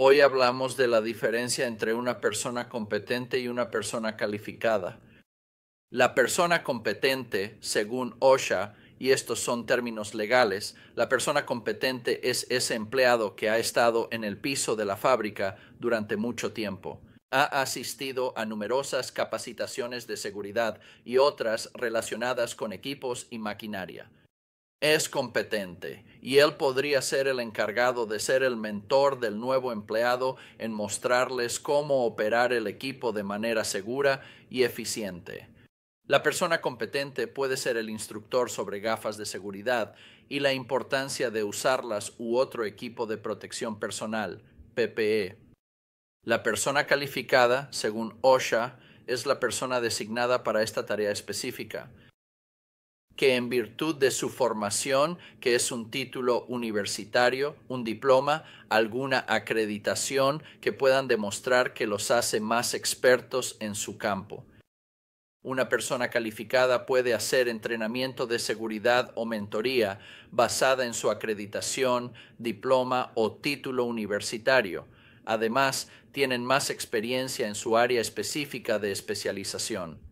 Hoy hablamos de la diferencia entre una persona competente y una persona calificada. La persona competente, según OSHA, y estos son términos legales, la persona competente es ese empleado que ha estado en el piso de la fábrica durante mucho tiempo. Ha asistido a numerosas capacitaciones de seguridad y otras relacionadas con equipos y maquinaria es competente y él podría ser el encargado de ser el mentor del nuevo empleado en mostrarles cómo operar el equipo de manera segura y eficiente. La persona competente puede ser el instructor sobre gafas de seguridad y la importancia de usarlas u otro equipo de protección personal, PPE. La persona calificada, según OSHA, es la persona designada para esta tarea específica que en virtud de su formación, que es un título universitario, un diploma, alguna acreditación que puedan demostrar que los hace más expertos en su campo. Una persona calificada puede hacer entrenamiento de seguridad o mentoría basada en su acreditación, diploma o título universitario. Además, tienen más experiencia en su área específica de especialización.